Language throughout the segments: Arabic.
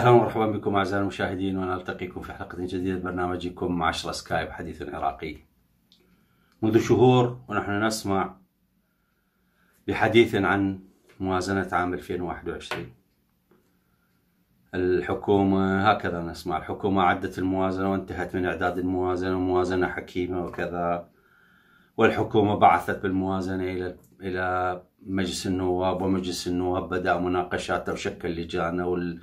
اهلا ومرحبا بكم اعزائي المشاهدين ونلتقيكم في حلقه جديده برنامجكم 10 سكايب حديث عراقي. منذ شهور ونحن نسمع بحديث عن موازنه عام 2021 الحكومة هكذا نسمع الحكومة عدت الموازنة وانتهت من إعداد الموازنة وموازنة حكيمة وكذا والحكومة بعثت بالموازنة إلى إلى مجلس النواب ومجلس النواب بدأ مناقشاته وشكل لجانه وال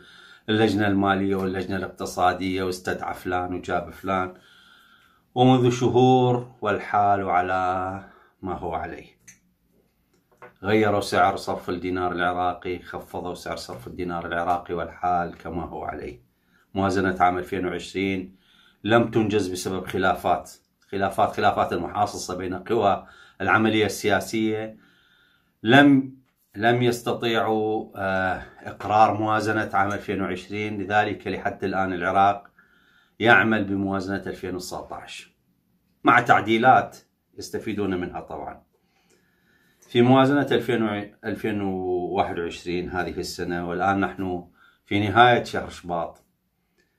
اللجنة المالية واللجنة الاقتصادية واستدعى فلان وجاب فلان ومنذ شهور والحال على ما هو عليه غيروا سعر صرف الدينار العراقي خفضوا سعر صرف الدينار العراقي والحال كما هو عليه موازنة عام 2020 لم تنجز بسبب خلافات خلافات خلافات المحاصصة بين قوى العملية السياسية لم لم يستطيعوا آه، إقرار موازنة عام 2020 لذلك لحد الآن العراق يعمل بموازنة 2019 مع تعديلات يستفيدون منها طبعا في موازنة 2021 هذه السنة والآن نحن في نهاية شهر شباط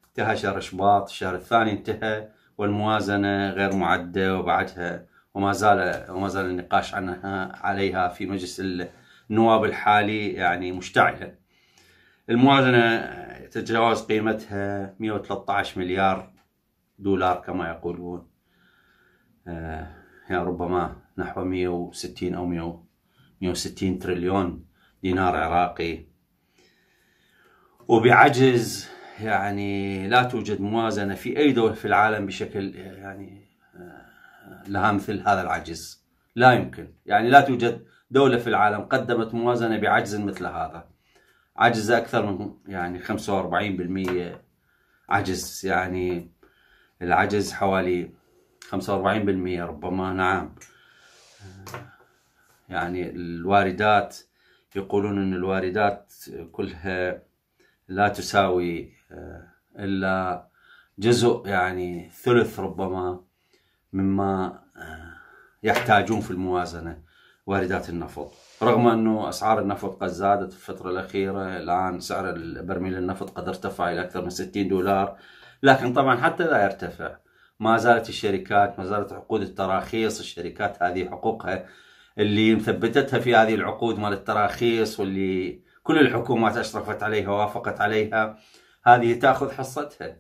انتهى شهر شباط الشهر الثاني انتهى والموازنة غير معدة وبعدها وما زال وما زال النقاش عنها عليها في مجلس النواب الحالي يعني مشتعلة الموازنة تتجاوز قيمتها 113 مليار دولار كما يقولون آه، يعني ربما نحو 160 أو 160 تريليون دينار عراقي وبعجز يعني لا توجد موازنة في أي دولة في العالم بشكل يعني آه، لها مثل هذا العجز لا يمكن يعني لا توجد دولة في العالم قدمت موازنة بعجز مثل هذا عجز أكثر من يعني 45% عجز يعني العجز حوالي 45% ربما نعم يعني الواردات يقولون أن الواردات كلها لا تساوي آه، إلا جزء يعني ثلث ربما مما آه، يحتاجون في الموازنة واردات النفط رغم أنه أسعار النفط قد زادت في الفترة الأخيرة الآن سعر برميل النفط قد ارتفع إلى أكثر من 60 دولار لكن طبعا حتى لا يرتفع ما زالت الشركات ما زالت عقود التراخيص الشركات هذه حقوقها اللي مثبتتها في هذه العقود مال التراخيص واللي كل الحكومات اشرفت عليها ووافقت عليها هذه تاخذ حصتها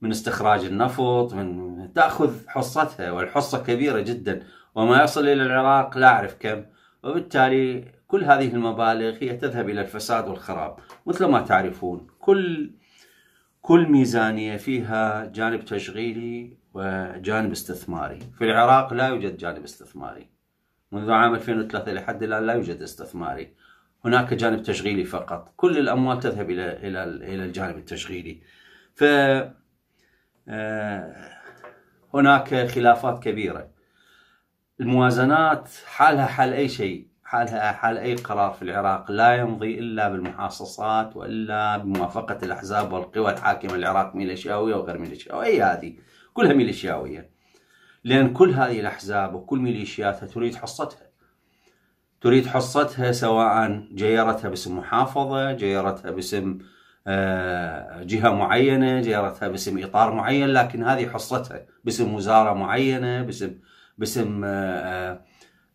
من استخراج النفط من تاخذ حصتها والحصه كبيره جدا وما يصل إلى العراق لا أعرف كم وبالتالي كل هذه المبالغ هي تذهب إلى الفساد والخراب مثل ما تعرفون كل كل ميزانية فيها جانب تشغيلي وجانب استثماري في العراق لا يوجد جانب استثماري منذ عام 2003 لحد الآن لا يوجد استثماري هناك جانب تشغيلي فقط كل الأموال تذهب إلى إلى إلى الجانب التشغيلي ف آه، هناك خلافات كبيرة الموازنات حالها حال أي شيء حالها حال أي قرار في العراق لا يمضي إلا بالمحاصصات وإلا بموافقة الأحزاب والقوى الحاكمة العراق ميليشياوية وغير ميليشياوية أي هذه كلها ميليشياوية لأن كل هذه الأحزاب وكل ميليشياتها تريد حصتها تريد حصتها سواء جيرتها باسم محافظة جيرتها باسم آه، جهة معينة جيرتها باسم إطار معين لكن هذه حصتها باسم وزارة معينة باسم باسم آه، آه،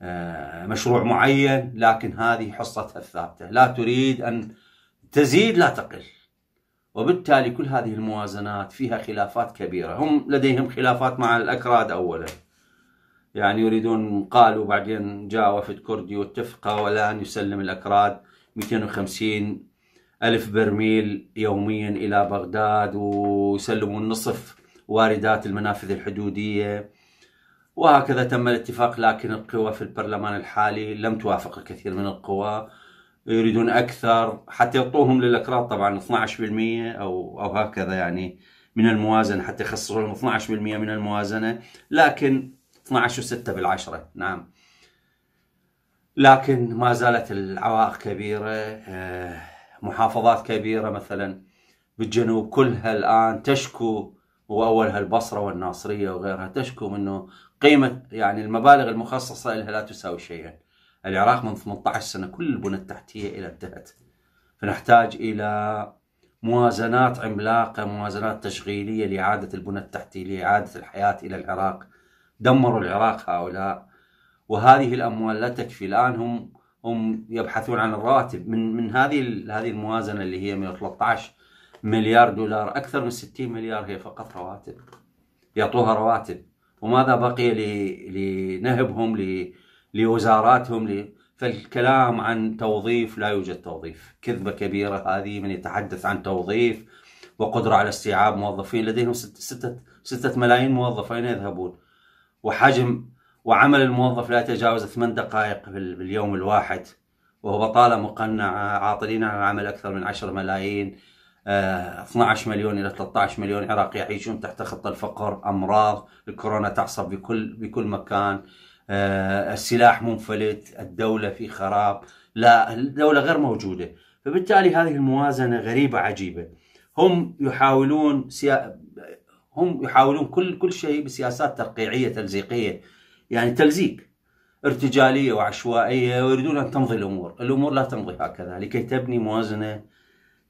آه، مشروع معين لكن هذه حصتها الثابتة لا تريد أن تزيد لا تقل وبالتالي كل هذه الموازنات فيها خلافات كبيرة هم لديهم خلافات مع الأكراد أولا يعني يريدون قالوا بعدين جاء وفد كردي واتفق والآن يسلم الأكراد 250 ألف برميل يوميا إلى بغداد ويسلمون نصف واردات المنافذ الحدودية وهكذا تم الاتفاق لكن القوى في البرلمان الحالي لم توافق الكثير من القوى يريدون اكثر حتى يعطوهم للاكراد طبعا 12% او او هكذا يعني من الموازنه حتى يخصصوا لهم 12% من الموازنه لكن 12 و6 بالعشره نعم لكن ما زالت العوائق كبيره آه، محافظات كبيره مثلا بالجنوب كلها الان تشكو واولها البصره والناصريه وغيرها تشكو منه قيمة يعني المبالغ المخصصة لها لا تساوي شيئا العراق من 18 سنة كل البنى التحتية إلى انتهت فنحتاج إلى موازنات عملاقة موازنات تشغيلية لإعادة البنى التحتية لإعادة الحياة إلى العراق دمروا العراق هؤلاء وهذه الأموال لا تكفي الآن هم هم يبحثون عن الرواتب من من هذه هذه الموازنة اللي هي 113 مليار دولار أكثر من 60 مليار هي فقط رواتب يعطوها رواتب وماذا بقي لنهبهم لوزاراتهم فالكلام عن توظيف لا يوجد توظيف كذبة كبيرة هذه من يتحدث عن توظيف وقدرة على استيعاب موظفين لديهم ستة, ستة ملايين موظف أين يذهبون وحجم وعمل الموظف لا يتجاوز ثمان دقائق باليوم الواحد وهو بطالة مقنعة عاطلين عن العمل أكثر من عشر ملايين 12 مليون الى 13 مليون عراقي يعيشون تحت خط الفقر، امراض، الكورونا تعصب بكل بكل مكان، آه، السلاح منفلت، الدوله في خراب، لا الدوله غير موجوده، فبالتالي هذه الموازنه غريبه عجيبه. هم يحاولون سيا... هم يحاولون كل كل شيء بسياسات ترقيعيه تلزيقيه، يعني تلزيق. ارتجاليه وعشوائيه ويريدون ان تمضي الامور، الامور لا تمضي هكذا لكي تبني موازنه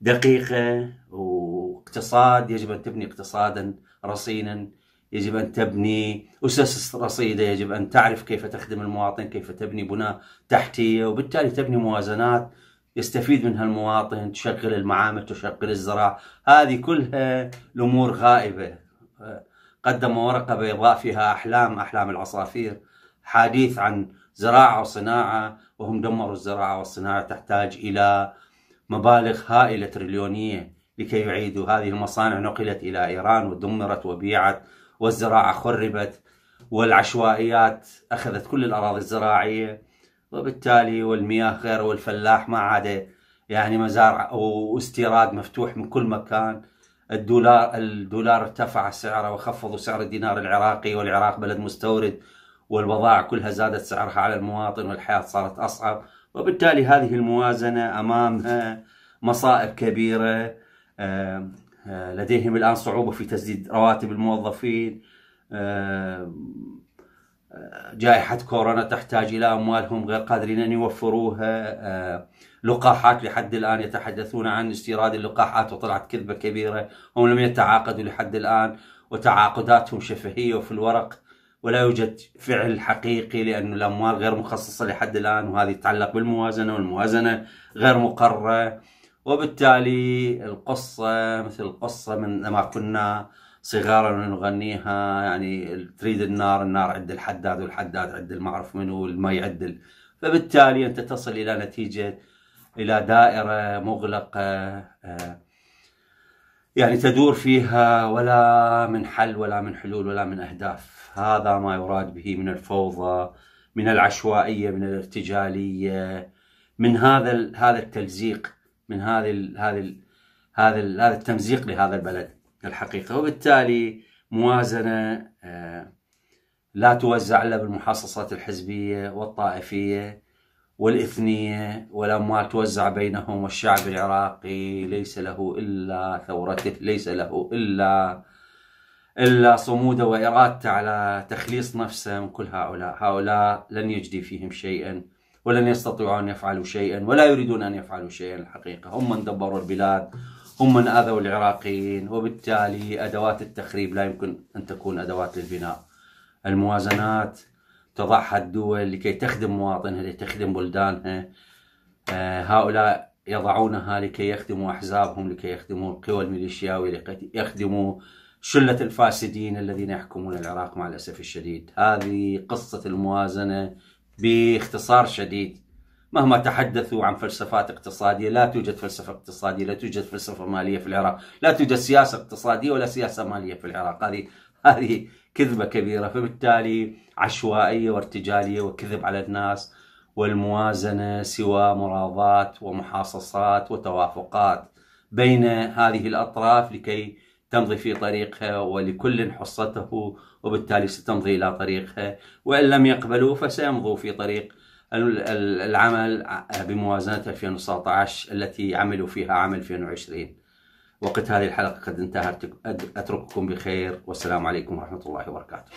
دقيقة واقتصاد يجب أن تبني اقتصادا رصينا يجب أن تبني أسس رصيدة يجب أن تعرف كيف تخدم المواطن كيف تبني بنى تحتية وبالتالي تبني موازنات يستفيد منها المواطن تشغل المعامل تشغل الزراعة هذه كلها الأمور غائبة قدم ورقة بيضاء فيها أحلام أحلام العصافير حديث عن زراعة وصناعة وهم دمروا الزراعة والصناعة تحتاج إلى مبالغ هائلة تريليونية لكي يعيدوا هذه المصانع نقلت إلى إيران ودمرت وبيعت والزراعة خربت والعشوائيات أخذت كل الأراضي الزراعية وبالتالي والمياه غير والفلاح ما عاد يعني مزارع واستيراد مفتوح من كل مكان الدولار الدولار ارتفع سعره وخفضوا سعر الدينار العراقي والعراق بلد مستورد والبضائع كلها زادت سعرها على المواطن والحياة صارت أصعب وبالتالي هذه الموازنة أمامها آه، مصائب كبيرة آه، آه، لديهم الآن صعوبة في تسديد رواتب الموظفين جائحة كورونا تحتاج إلى أموالهم غير قادرين أن يوفروها لقاحات لحد الآن يتحدثون عن استيراد اللقاحات وطلعت كذبة كبيرة هم لم يتعاقدوا لحد الآن وتعاقداتهم شفهية وفي الورق ولا يوجد فعل حقيقي لأن الأموال غير مخصصة لحد الآن وهذه تتعلق بالموازنة والموازنة غير مقرة وبالتالي القصة مثل القصة من لما كنا صغارا نغنيها يعني تريد النار النار عند الحداد والحداد عند المعرف منو المي عند فبالتالي أنت تصل إلى نتيجة إلى دائرة مغلقة آه، يعني تدور فيها ولا من حل ولا من حلول ولا من أهداف هذا ما يراد به من الفوضى من العشوائيه من الارتجاليه من هذا هذا التلزيق من هذا هذا هذا هذا التمزيق لهذا البلد الحقيقه وبالتالي موازنه آه، لا توزع الا بالمحصصات الحزبيه والطائفيه والاثنيه والاموال توزع بينهم والشعب العراقي ليس له الا ثورته ليس له الا إلا صموده وإرادته على تخليص نفسه من كل هؤلاء هؤلاء لن يجدي فيهم شيئا ولن يستطيعوا أن يفعلوا شيئا ولا يريدون أن يفعلوا شيئا الحقيقة هم من دبروا البلاد هم من أذوا العراقيين وبالتالي أدوات التخريب لا يمكن أن تكون أدوات للبناء الموازنات تضعها الدول لكي تخدم مواطنها لكي تخدم بلدانها آه، هؤلاء يضعونها لكي يخدموا أحزابهم لكي يخدموا القوى الميليشياوية لكي يخدموا شلة الفاسدين الذين يحكمون العراق مع الأسف الشديد هذه قصة الموازنة باختصار شديد مهما تحدثوا عن فلسفات اقتصادية لا توجد فلسفة اقتصادية لا توجد فلسفة مالية في العراق لا توجد سياسة اقتصادية ولا سياسة مالية في العراق هذه هذه كذبة كبيرة فبالتالي عشوائية وارتجالية وكذب على الناس والموازنة سوى مراضات ومحاصصات وتوافقات بين هذه الأطراف لكي تمضي في طريقها ولكل حصته وبالتالي ستمضي إلى طريقها وإن لم يقبلوا فسيمضوا في طريق العمل بموازنة 2019 التي عملوا فيها عام 2020 وقت هذه الحلقة قد انتهت أترككم بخير والسلام عليكم ورحمة الله وبركاته